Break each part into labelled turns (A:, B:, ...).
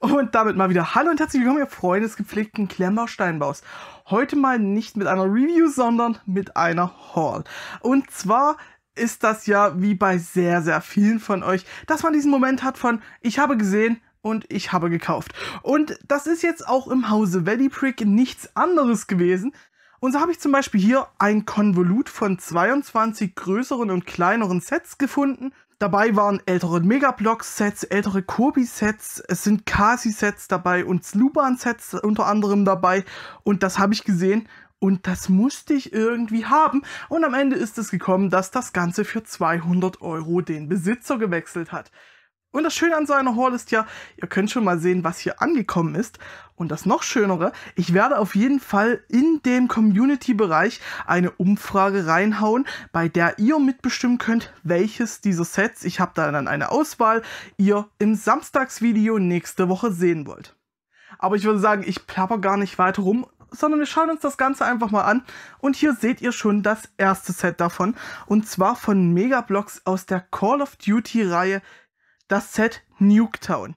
A: Und damit mal wieder Hallo und herzlich willkommen, ihr Freunde des gepflegten Klemmbausteinbaus. Heute mal nicht mit einer Review, sondern mit einer Haul. Und zwar ist das ja wie bei sehr, sehr vielen von euch, dass man diesen Moment hat von ich habe gesehen, und ich habe gekauft. Und das ist jetzt auch im Hause Valley Prick nichts anderes gewesen. Und so habe ich zum Beispiel hier ein Konvolut von 22 größeren und kleineren Sets gefunden Dabei waren ältere Megablock-Sets, ältere Kobi-Sets, es sind Kasi-Sets dabei und Sluban-Sets unter anderem dabei. Und das habe ich gesehen und das musste ich irgendwie haben. Und am Ende ist es gekommen, dass das Ganze für 200 Euro den Besitzer gewechselt hat. Und das Schöne an so einer Haul ist ja, ihr könnt schon mal sehen, was hier angekommen ist. Und das noch Schönere, ich werde auf jeden Fall in dem Community-Bereich eine Umfrage reinhauen, bei der ihr mitbestimmen könnt, welches dieser Sets, ich habe da dann eine Auswahl, ihr im Samstagsvideo nächste Woche sehen wollt. Aber ich würde sagen, ich plapper gar nicht weiter rum, sondern wir schauen uns das Ganze einfach mal an. Und hier seht ihr schon das erste Set davon. Und zwar von Megablocks aus der Call of Duty-Reihe das Set Nuketown.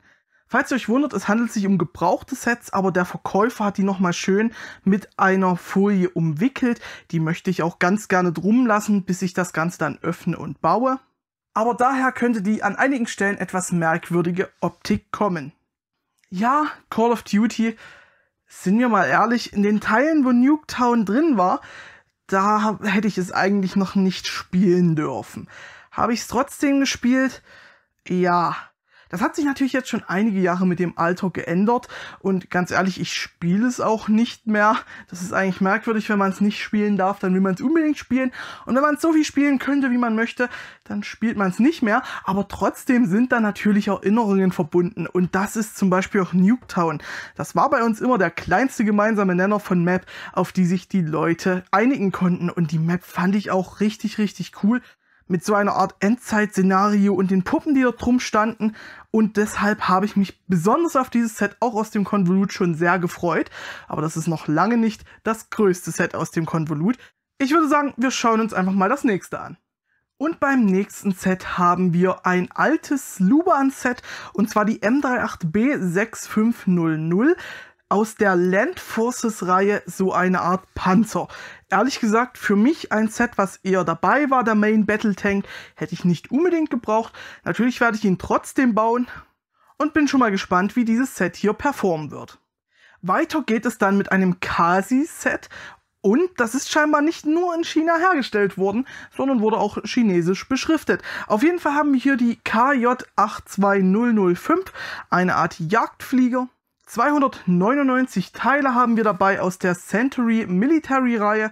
A: Falls ihr euch wundert, es handelt sich um gebrauchte Sets, aber der Verkäufer hat die nochmal schön mit einer Folie umwickelt. Die möchte ich auch ganz gerne drum lassen, bis ich das Ganze dann öffne und baue. Aber daher könnte die an einigen Stellen etwas merkwürdige Optik kommen. Ja, Call of Duty, sind wir mal ehrlich, in den Teilen, wo Nuketown drin war, da hätte ich es eigentlich noch nicht spielen dürfen. Habe ich es trotzdem gespielt? Ja, das hat sich natürlich jetzt schon einige Jahre mit dem Alter geändert und ganz ehrlich, ich spiele es auch nicht mehr. Das ist eigentlich merkwürdig, wenn man es nicht spielen darf, dann will man es unbedingt spielen. Und wenn man es so viel spielen könnte, wie man möchte, dann spielt man es nicht mehr. Aber trotzdem sind da natürlich Erinnerungen verbunden und das ist zum Beispiel auch Nuketown. Das war bei uns immer der kleinste gemeinsame Nenner von Map, auf die sich die Leute einigen konnten und die Map fand ich auch richtig, richtig cool mit so einer Art Endzeit-Szenario und den Puppen, die da drum standen. Und deshalb habe ich mich besonders auf dieses Set auch aus dem Konvolut schon sehr gefreut. Aber das ist noch lange nicht das größte Set aus dem Konvolut. Ich würde sagen, wir schauen uns einfach mal das nächste an. Und beim nächsten Set haben wir ein altes Luban-Set, und zwar die M38B6500 aus der Land Forces-Reihe so eine Art Panzer. Ehrlich gesagt, für mich ein Set, was eher dabei war, der Main Battle Tank, hätte ich nicht unbedingt gebraucht. Natürlich werde ich ihn trotzdem bauen und bin schon mal gespannt, wie dieses Set hier performen wird. Weiter geht es dann mit einem Kasi-Set und das ist scheinbar nicht nur in China hergestellt worden, sondern wurde auch chinesisch beschriftet. Auf jeden Fall haben wir hier die KJ82005, eine Art Jagdflieger 299 Teile haben wir dabei aus der Century Military Reihe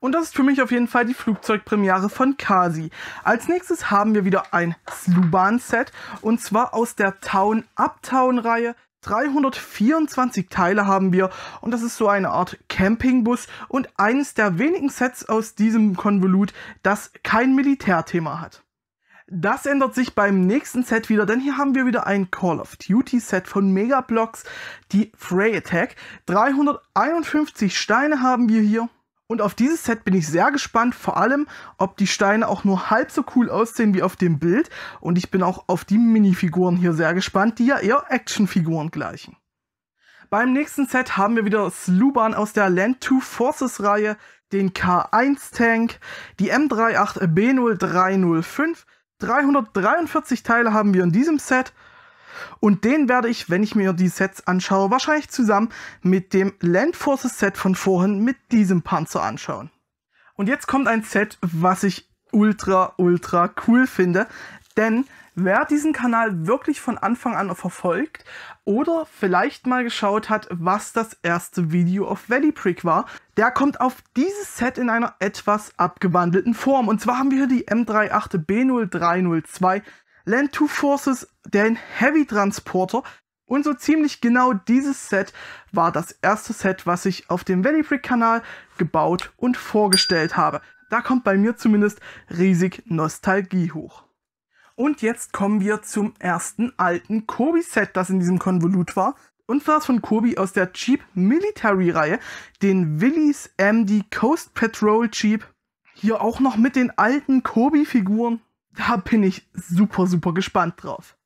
A: und das ist für mich auf jeden Fall die Flugzeugpremiere von Kasi. Als nächstes haben wir wieder ein Sluban-Set und zwar aus der Town Uptown Reihe. 324 Teile haben wir und das ist so eine Art Campingbus und eines der wenigen Sets aus diesem Konvolut, das kein Militärthema hat. Das ändert sich beim nächsten Set wieder, denn hier haben wir wieder ein Call of Duty Set von Megablocks, die Frey Attack. 351 Steine haben wir hier. Und auf dieses Set bin ich sehr gespannt, vor allem, ob die Steine auch nur halb so cool aussehen wie auf dem Bild. Und ich bin auch auf die Minifiguren hier sehr gespannt, die ja eher Actionfiguren gleichen. Beim nächsten Set haben wir wieder Sluban aus der Land 2 Forces Reihe, den K1 Tank, die M38B0305 343 Teile haben wir in diesem Set. Und den werde ich, wenn ich mir die Sets anschaue, wahrscheinlich zusammen mit dem Land Forces Set von vorhin mit diesem Panzer anschauen. Und jetzt kommt ein Set, was ich ultra, ultra cool finde, denn wer diesen Kanal wirklich von Anfang an verfolgt oder vielleicht mal geschaut hat, was das erste Video auf Valley Prick war, der kommt auf dieses Set in einer etwas abgewandelten Form. Und zwar haben wir hier die M38B0302 Land 2 Forces, den Heavy Transporter, und so ziemlich genau dieses Set war das erste Set, was ich auf dem Valley Brick Kanal gebaut und vorgestellt habe. Da kommt bei mir zumindest riesig Nostalgie hoch. Und jetzt kommen wir zum ersten alten Kobi-Set, das in diesem Konvolut war. Und zwar von Kobi aus der Jeep Military-Reihe, den Willys MD Coast Patrol Jeep. Hier auch noch mit den alten Kobi-Figuren. Da bin ich super, super gespannt drauf.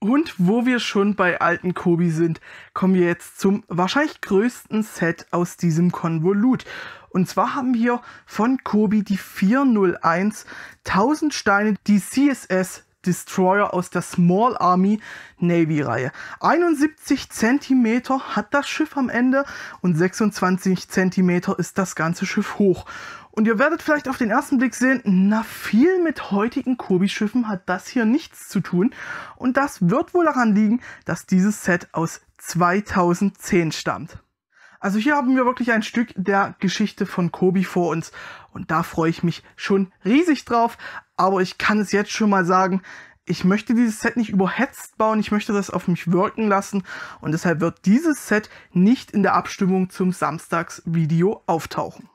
A: Und wo wir schon bei alten Kobi sind, kommen wir jetzt zum wahrscheinlich größten Set aus diesem Konvolut. Und zwar haben wir von Kobi die 401 1000 Steine, die CSS Destroyer aus der Small Army Navy Reihe. 71 cm hat das Schiff am Ende und 26 cm ist das ganze Schiff hoch. Und ihr werdet vielleicht auf den ersten Blick sehen, na viel mit heutigen Kobi-Schiffen hat das hier nichts zu tun. Und das wird wohl daran liegen, dass dieses Set aus 2010 stammt. Also hier haben wir wirklich ein Stück der Geschichte von Kobi vor uns und da freue ich mich schon riesig drauf. Aber ich kann es jetzt schon mal sagen, ich möchte dieses Set nicht überhetzt bauen, ich möchte das auf mich wirken lassen und deshalb wird dieses Set nicht in der Abstimmung zum Samstagsvideo auftauchen.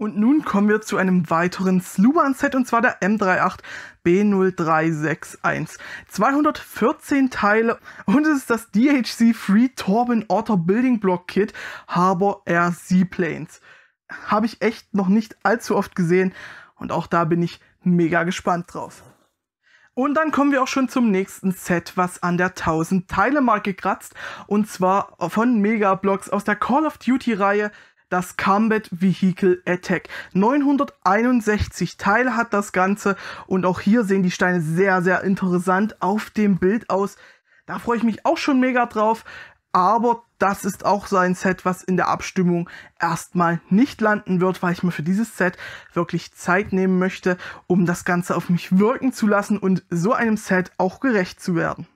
A: Und nun kommen wir zu einem weiteren Sluban-Set und zwar der M38B0361. 214 Teile und es ist das DHC Free Torben Otter Building Block Kit Harbor Air Seaplanes. Habe ich echt noch nicht allzu oft gesehen und auch da bin ich mega gespannt drauf. Und dann kommen wir auch schon zum nächsten Set, was an der 1000-Teile-Marke kratzt. Und zwar von Megablocks aus der Call of Duty-Reihe das Combat Vehicle Attack. 961 Teile hat das Ganze und auch hier sehen die Steine sehr, sehr interessant auf dem Bild aus. Da freue ich mich auch schon mega drauf. Aber das ist auch so ein Set, was in der Abstimmung erstmal nicht landen wird, weil ich mir für dieses Set wirklich Zeit nehmen möchte, um das Ganze auf mich wirken zu lassen und so einem Set auch gerecht zu werden.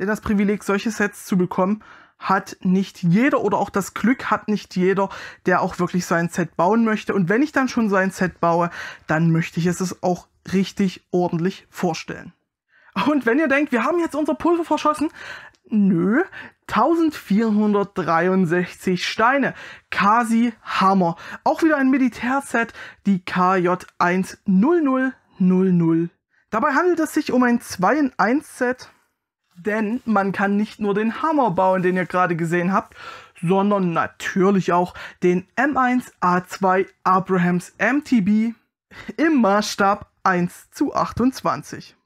A: Denn das Privileg, solche Sets zu bekommen, hat nicht jeder oder auch das Glück hat nicht jeder, der auch wirklich sein Set bauen möchte. Und wenn ich dann schon sein Set baue, dann möchte ich es auch richtig ordentlich vorstellen. Und wenn ihr denkt, wir haben jetzt unser Pulver verschossen, nö, 1463 Steine, Kasi Hammer. Auch wieder ein Militärset, die KJ10000. Dabei handelt es sich um ein 2 in 1 Set denn man kann nicht nur den Hammer bauen, den ihr gerade gesehen habt, sondern natürlich auch den M1A2 Abrahams MTB im Maßstab 1 zu 28.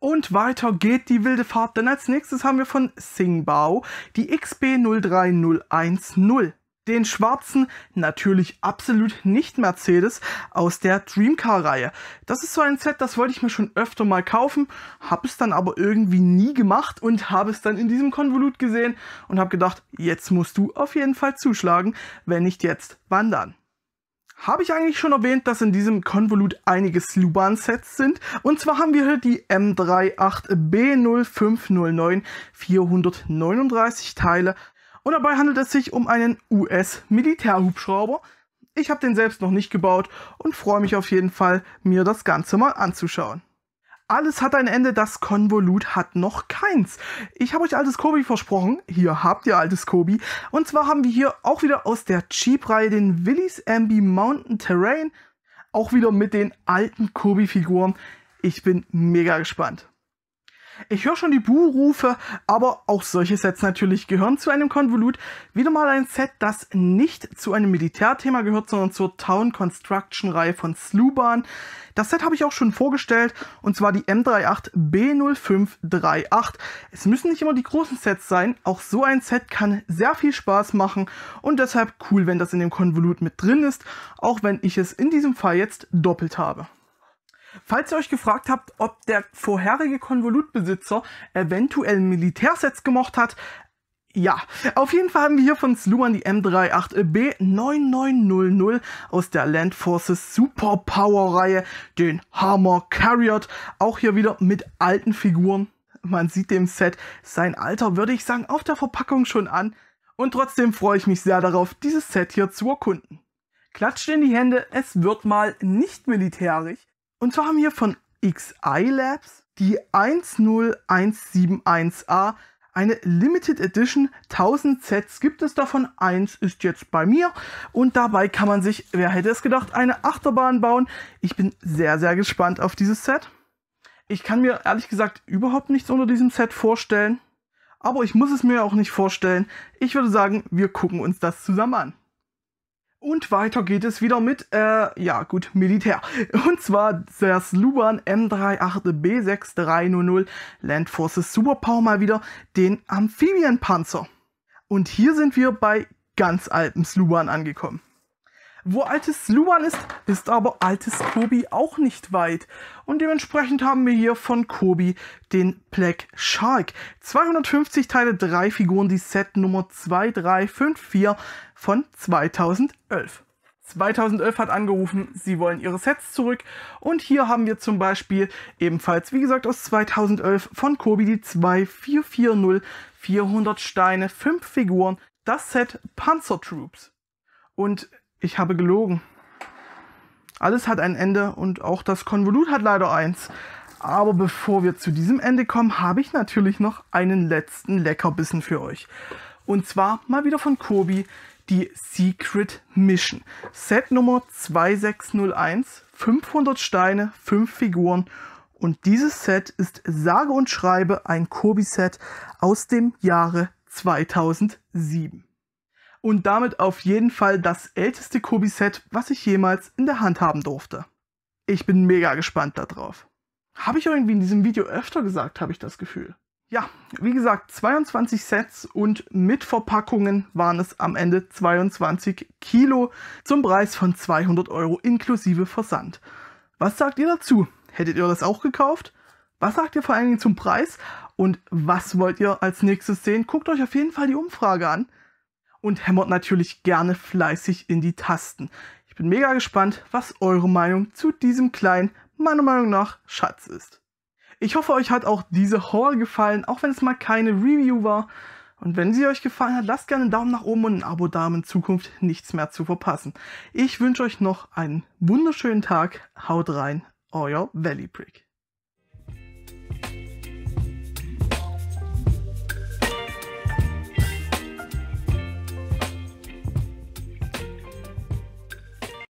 A: Und weiter geht die wilde Fahrt, denn als nächstes haben wir von Singbao die XB03010 den schwarzen, natürlich absolut nicht Mercedes aus der Dreamcar-Reihe. Das ist so ein Set, das wollte ich mir schon öfter mal kaufen, habe es dann aber irgendwie nie gemacht und habe es dann in diesem Konvolut gesehen und habe gedacht, jetzt musst du auf jeden Fall zuschlagen, wenn nicht jetzt, wann dann? Habe ich eigentlich schon erwähnt, dass in diesem Konvolut einige Sluban-Sets sind? Und zwar haben wir hier die m 38 b 0509 439 Teile und dabei handelt es sich um einen US-Militärhubschrauber. Ich habe den selbst noch nicht gebaut und freue mich auf jeden Fall, mir das Ganze mal anzuschauen. Alles hat ein Ende, das Konvolut hat noch keins. Ich habe euch altes Kobi versprochen. Hier habt ihr altes Kobi. Und zwar haben wir hier auch wieder aus der Jeep-Reihe den Willys Ambi Mountain Terrain. Auch wieder mit den alten Kobi-Figuren. Ich bin mega gespannt. Ich höre schon die Buhrufe, aber auch solche Sets natürlich gehören zu einem Konvolut. Wieder mal ein Set, das nicht zu einem Militärthema gehört, sondern zur Town Construction Reihe von Sluban. Das Set habe ich auch schon vorgestellt, und zwar die M38B0538. Es müssen nicht immer die großen Sets sein, auch so ein Set kann sehr viel Spaß machen und deshalb cool, wenn das in dem Konvolut mit drin ist, auch wenn ich es in diesem Fall jetzt doppelt habe. Falls ihr euch gefragt habt, ob der vorherige Konvolutbesitzer eventuell Militärsets gemocht hat, ja, auf jeden Fall haben wir hier von Sluan die M38B9900 aus der Land Forces Superpower Reihe, den Hammer Carriot, auch hier wieder mit alten Figuren. Man sieht dem Set sein Alter, würde ich sagen, auf der Verpackung schon an. Und trotzdem freue ich mich sehr darauf, dieses Set hier zu erkunden. Klatscht in die Hände, es wird mal nicht militärisch. Und zwar haben wir von XI Labs die 10171A, eine Limited Edition, 1000 Sets gibt es davon, eins ist jetzt bei mir und dabei kann man sich, wer hätte es gedacht, eine Achterbahn bauen. Ich bin sehr, sehr gespannt auf dieses Set. Ich kann mir ehrlich gesagt überhaupt nichts unter diesem Set vorstellen, aber ich muss es mir auch nicht vorstellen. Ich würde sagen, wir gucken uns das zusammen an. Und weiter geht es wieder mit, äh, ja gut, Militär. Und zwar das Luban M38B6300 Land Forces Superpower mal wieder, den Amphibienpanzer. Und hier sind wir bei ganz altem Sluban angekommen. Wo altes Luan ist, ist aber altes Kobi auch nicht weit. Und dementsprechend haben wir hier von Kobi den Black Shark. 250 Teile, drei Figuren, die Set Nummer 2354 von 2011. 2011 hat angerufen, sie wollen ihre Sets zurück. Und hier haben wir zum Beispiel ebenfalls, wie gesagt, aus 2011 von Kobi die 2440, 400 Steine, 5 Figuren, das Set Panzer Troops. Und ich habe gelogen. Alles hat ein Ende und auch das Konvolut hat leider eins. Aber bevor wir zu diesem Ende kommen, habe ich natürlich noch einen letzten Leckerbissen für euch. Und zwar mal wieder von Kobi die Secret Mission. Set Nummer 2601, 500 Steine, 5 Figuren und dieses Set ist sage und schreibe ein Kobi-Set aus dem Jahre 2007 und damit auf jeden Fall das älteste Kobi-Set, was ich jemals in der Hand haben durfte. Ich bin mega gespannt darauf. Habe ich irgendwie in diesem Video öfter gesagt, habe ich das Gefühl. Ja, wie gesagt, 22 Sets und mit Verpackungen waren es am Ende 22 Kilo zum Preis von 200 Euro inklusive Versand. Was sagt ihr dazu? Hättet ihr das auch gekauft? Was sagt ihr vor allen Dingen zum Preis? Und was wollt ihr als nächstes sehen? Guckt euch auf jeden Fall die Umfrage an und hämmert natürlich gerne fleißig in die Tasten. Ich bin mega gespannt, was eure Meinung zu diesem kleinen, meiner Meinung nach, Schatz ist. Ich hoffe, euch hat auch diese Haul gefallen, auch wenn es mal keine Review war. Und wenn sie euch gefallen hat, lasst gerne einen Daumen nach oben und ein Abo da, um in Zukunft nichts mehr zu verpassen. Ich wünsche euch noch einen wunderschönen Tag. Haut rein, euer Valley Prick.